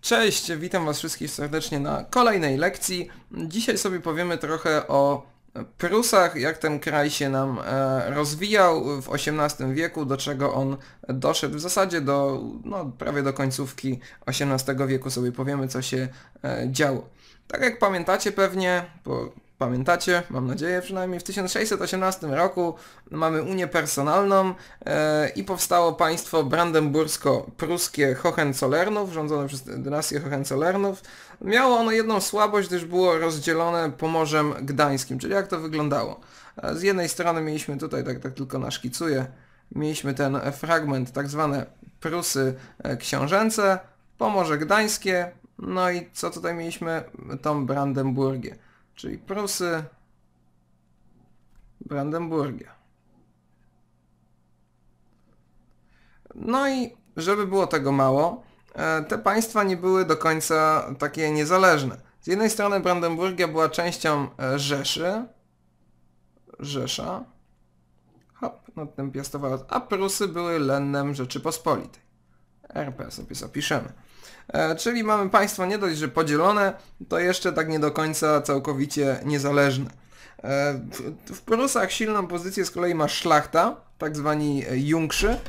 Cześć, witam Was wszystkich serdecznie na kolejnej lekcji. Dzisiaj sobie powiemy trochę o Prusach, jak ten kraj się nam e, rozwijał w XVIII wieku, do czego on doszedł w zasadzie do, no, prawie do końcówki XVIII wieku sobie powiemy, co się e, działo. Tak jak pamiętacie pewnie, bo pamiętacie, mam nadzieję przynajmniej, w 1618 roku mamy Unię Personalną e, i powstało państwo brandenbursko-pruskie Hohenzollernów, rządzone przez dynastię Hohenzollernów. Miało ono jedną słabość, gdyż było rozdzielone Pomorzem Gdańskim, czyli jak to wyglądało. E, z jednej strony mieliśmy tutaj, tak, tak tylko naszkicuję, mieliśmy ten fragment, tak zwane Prusy e, książęce, Pomorze Gdańskie, no i co tutaj mieliśmy? Tą Brandenburgię czyli Prusy, Brandenburgia. No i żeby było tego mało, e, te państwa nie były do końca takie niezależne. Z jednej strony Brandenburgia była częścią e, Rzeszy, Rzesza, hop, nad tym piastowała, a Prusy były lennem Rzeczypospolitej. RP sobie zapiszemy. E, czyli mamy państwo nie dość, że podzielone, to jeszcze tak nie do końca całkowicie niezależne. E, w Prusach silną pozycję z kolei ma szlachta, tak zwani e, Jungszy,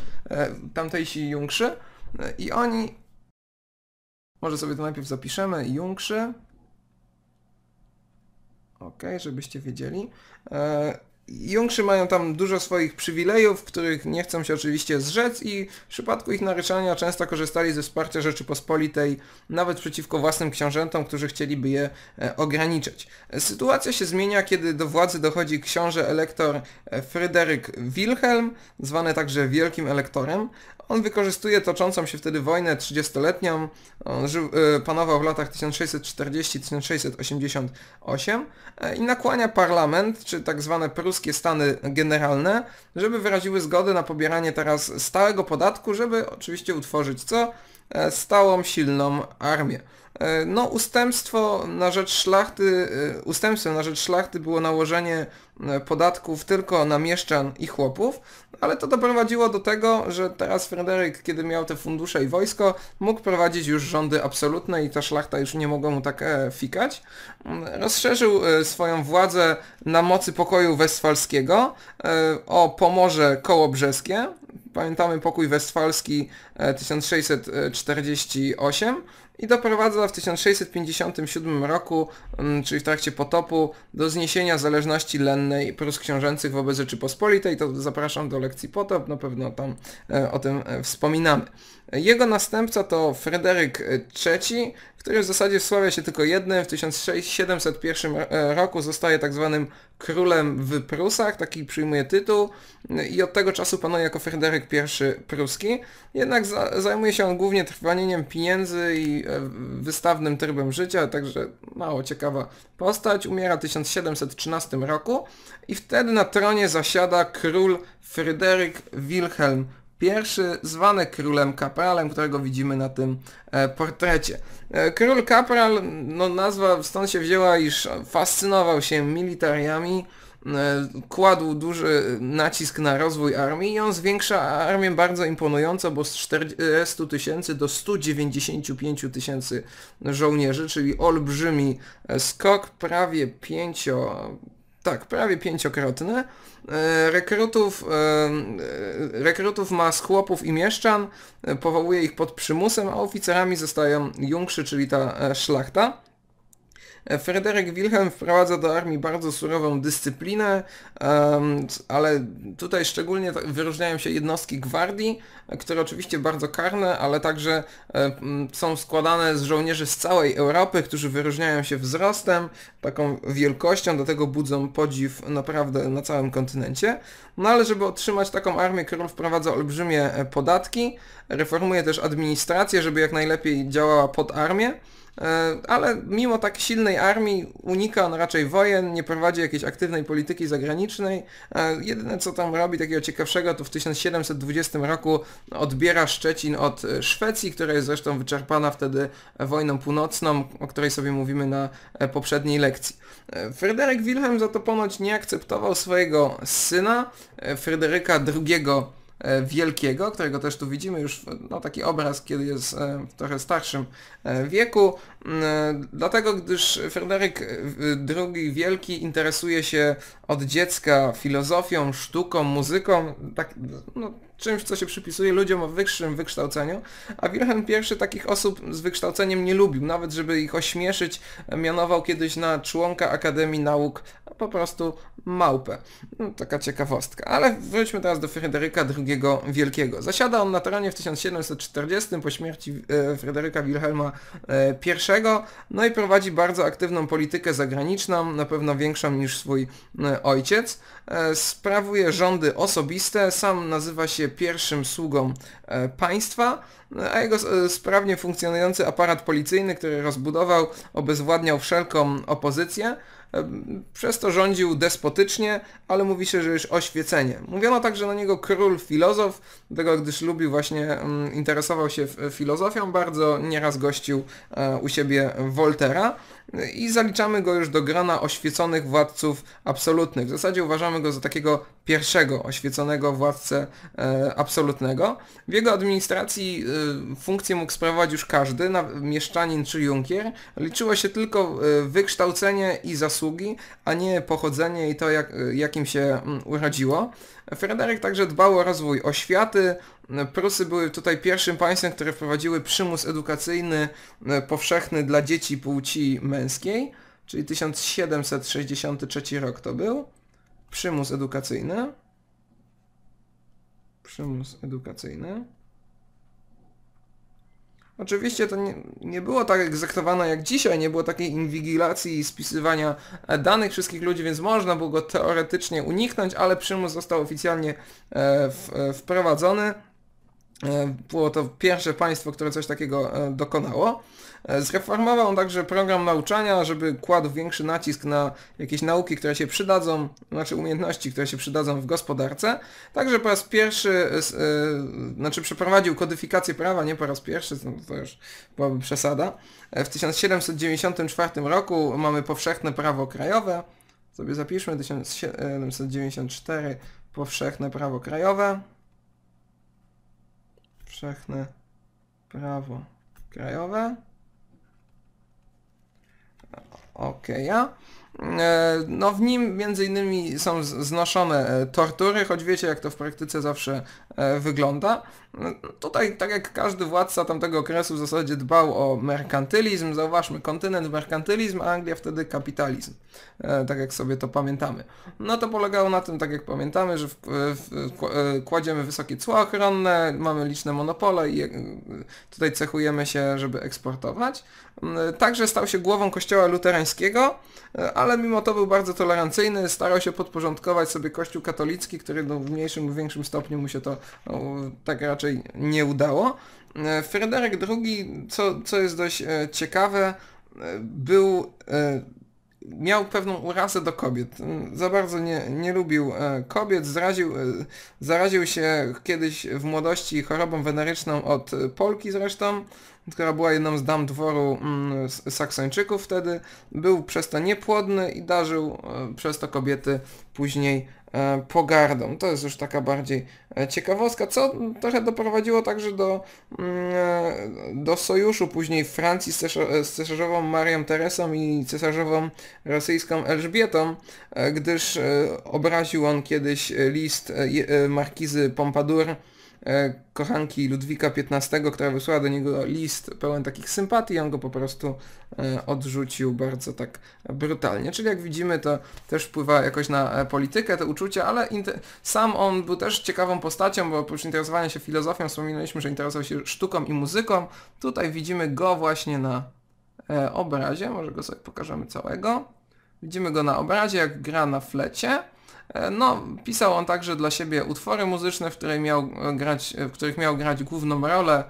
tamtejsi Jungszy i oni... Może sobie to najpierw zapiszemy, Jungszy. Ok, żebyście wiedzieli. Jungszy mają tam dużo swoich przywilejów, których nie chcą się oczywiście zrzec i w przypadku ich naryczania często korzystali ze wsparcia Rzeczypospolitej, nawet przeciwko własnym książętom, którzy chcieliby je e, ograniczyć. Sytuacja się zmienia, kiedy do władzy dochodzi książę elektor e, Fryderyk Wilhelm, zwany także Wielkim Elektorem, on wykorzystuje toczącą się wtedy wojnę 30-letnią. E, panował w latach 1640-1688 e, i nakłania parlament, czy tak zwane pruskie stany generalne, żeby wyraziły zgodę na pobieranie teraz stałego podatku, żeby oczywiście utworzyć co? E, stałą, silną armię. E, no ustępstwo na rzecz szlachty, e, ustępstwem na rzecz szlachty było nałożenie podatków tylko na mieszczan i chłopów, ale to doprowadziło do tego, że teraz Fryderyk, kiedy miał te fundusze i wojsko, mógł prowadzić już rządy absolutne i ta szlachta już nie mogła mu tak fikać. Mm, rozszerzył swoją władzę na mocy pokoju westfalskiego o Pomorze Kołobrzeskie, Pamiętamy pokój westfalski 1648 e, i doprowadza w 1657 roku, mm, czyli w trakcie potopu, do zniesienia zależności lennej Prus książęcych wobec Rzeczypospolitej. To zapraszam do lekcji potop, na pewno tam e, o tym e, wspominamy. Jego następca to Fryderyk III, e, który w zasadzie wsławia się tylko jednym. W 1701 roku zostaje tak zwanym królem w Prusach, taki przyjmuje tytuł i od tego czasu panuje jako Fryderyk I pruski. Jednak za, zajmuje się on głównie trwanieniem pieniędzy i E, wystawnym trybem życia, także mało ciekawa postać. Umiera w 1713 roku i wtedy na tronie zasiada król Fryderyk Wilhelm Pierwszy zwany królem kapralem, którego widzimy na tym e, portrecie. E, król kapral, no nazwa stąd się wzięła, iż fascynował się militariami, E, kładł duży nacisk na rozwój armii i on zwiększa armię bardzo imponująco, bo z 40 tysięcy do 195 tysięcy żołnierzy, czyli olbrzymi skok, prawie pięcio, tak, prawie pięciokrotny. E, rekrutów, e, rekrutów ma z chłopów i mieszczan, powołuje ich pod przymusem, a oficerami zostają junkrzy, czyli ta szlachta. Fryderyk Wilhelm wprowadza do armii bardzo surową dyscyplinę, ale tutaj szczególnie wyróżniają się jednostki gwardii, które oczywiście bardzo karne, ale także są składane z żołnierzy z całej Europy, którzy wyróżniają się wzrostem, taką wielkością, do tego budzą podziw naprawdę na całym kontynencie. No ale żeby otrzymać taką armię, król wprowadza olbrzymie e, podatki, reformuje też administrację, żeby jak najlepiej działała pod armię. E, ale mimo tak silnej armii unika on raczej wojen, nie prowadzi jakiejś aktywnej polityki zagranicznej. E, jedyne co tam robi takiego ciekawszego to w 1720 roku odbiera Szczecin od e, Szwecji, która jest zresztą wyczerpana wtedy wojną północną, o której sobie mówimy na poprzedniej lekcji. Fryderyk Wilhelm za to ponoć nie akceptował swojego syna, Fryderyka II E, wielkiego, którego też tu widzimy już, no taki obraz, kiedy jest e, w trochę starszym e, wieku, mm, dlatego gdyż Fryderyk II Wielki interesuje się od dziecka filozofią, sztuką, muzyką, tak, no, czymś, co się przypisuje ludziom o wyższym wykształceniu, a Wilhelm I takich osób z wykształceniem nie lubił, nawet żeby ich ośmieszyć, mianował kiedyś na członka Akademii Nauk po prostu małpę. No, taka ciekawostka. Ale wróćmy teraz do Fryderyka II Wielkiego. Zasiada on na tronie w 1740 po śmierci e, Fryderyka Wilhelma e, I, no i prowadzi bardzo aktywną politykę zagraniczną, na pewno większą niż swój e, ojciec. Sprawuje rządy osobiste, sam nazywa się pierwszym sługą e, państwa, a jego e, sprawnie funkcjonujący aparat policyjny, który rozbudował, obezwładniał wszelką opozycję, e, przez to rządził despotycznie, ale mówi się, że już oświecenie. Mówiono także na niego król filozof, tego gdyż lubił właśnie, mm, interesował się filozofią bardzo, nieraz gościł u siebie Woltera i zaliczamy go już do grona oświeconych władców absolutnych. W zasadzie uważamy go za takiego pierwszego oświeconego władcę e, absolutnego. W jego administracji e, funkcję mógł sprawować już każdy, na, mieszczanin czy junkier. Liczyło się tylko e, wykształcenie i zasługi, a nie pochodzenie i to, jak, e, jakim się mm, urodziło. Frederik także dbał o rozwój oświaty. Prusy były tutaj pierwszym państwem, które wprowadziły przymus edukacyjny e, powszechny dla dzieci płci mężczyzn męskiej, czyli 1763 rok to był. Przymus edukacyjny. Przymus edukacyjny. Oczywiście to nie, nie, było tak egzektowane jak dzisiaj, nie było takiej inwigilacji i spisywania e, danych wszystkich ludzi, więc można było go teoretycznie uniknąć, ale przymus został oficjalnie e, w, e, wprowadzony. E, było to pierwsze państwo, które coś takiego e, dokonało. E, zreformował on także program nauczania, żeby kładł większy nacisk na jakieś nauki, które się przydadzą, znaczy umiejętności, które się przydadzą w gospodarce. Także po raz pierwszy, znaczy przeprowadził kodyfikację prawa, nie po raz pierwszy, to już byłaby przesada. W 1794 roku mamy powszechne prawo krajowe, sobie zapiszmy, 1794 powszechne prawo krajowe powszechne prawo krajowe. Okeja. Okay, e, no w nim między innymi są znoszone e, tortury, choć wiecie jak to w praktyce zawsze E, wygląda. No, tutaj, tak jak każdy władca tamtego okresu w zasadzie dbał o merkantylizm, zauważmy kontynent merkantylizm, a Anglia wtedy kapitalizm, e, tak jak sobie to pamiętamy. No to polegało na tym, tak jak pamiętamy, że w, w, e, kładziemy wysokie cła ochronne, mamy liczne monopole i tutaj cechujemy się, żeby eksportować. Mm, także stał się głową kościoła luterańskiego, ale mimo to był bardzo tolerancyjny, starał się podporządkować sobie kościół katolicki, który no, w mniejszym lub większym stopniu mu się to no, tak raczej nie udało. E, Fryderyk II, co, co jest dość e, ciekawe, e, był, miał pewną urazę do kobiet. Mm, za bardzo nie, nie lubił kobiet, zraził, zaraził się kiedyś w młodości chorobą weneryczną od Polki zresztą, która była jedną z dam dworu mm, Saksończyków wtedy. Był przez to niepłodny i darzył przez to kobiety później E, pogardą. To jest już taka bardziej e, ciekawostka, co trochę doprowadziło także do, mm, e, do sojuszu później Francji z cesarzową Marią Teresą i cesarzową rosyjską Elżbietą, gdyż obraził on kiedyś list markizy Pompadour E, kochanki Ludwika XV, która wysłała do niego list pełen takich sympatii, on go po prostu e, odrzucił bardzo tak brutalnie. Czyli jak widzimy, to też wpływa jakoś na e, politykę, te uczucia, ale sam on był też ciekawą postacią, bo oprócz interesowania się filozofią, wspominaliśmy, że interesował się sztuką i muzyką. Tutaj widzimy go właśnie na obrazie, może go sobie pokażemy całego. Widzimy go na obrazie, jak gra na flecie. E, no, pisał on także dla siebie utwory muzyczne, w, której miał e, grać, e, w których miał grać główną rolę.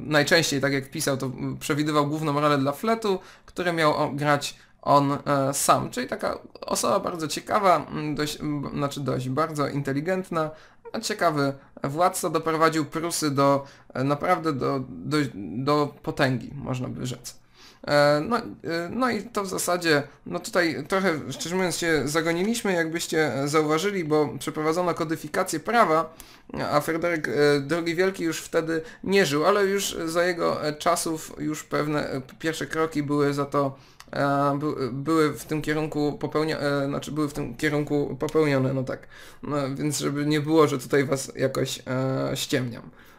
najczęściej, tak jak pisał, to przewidywał główną rolę dla fletu, które miał grać on sam. Czyli taka osoba bardzo ciekawa, dość, znaczy dość bardzo inteligentna, a ciekawy władca doprowadził Prusy do naprawdę do, do, do potęgi, można by rzec. E, no, e, no i to w zasadzie, no tutaj trochę, szczerze mówiąc, się zagoniliśmy, jakbyście zauważyli, bo przeprowadzono kodyfikację prawa, a Fryderyk II e, Wielki już wtedy nie żył, ale już za jego czasów już pewne pierwsze kroki były za to by, były w tym kierunku popełnione, znaczy były w tym kierunku popełnione, no tak. No, więc żeby nie było, że tutaj was jakoś e, ściemniam.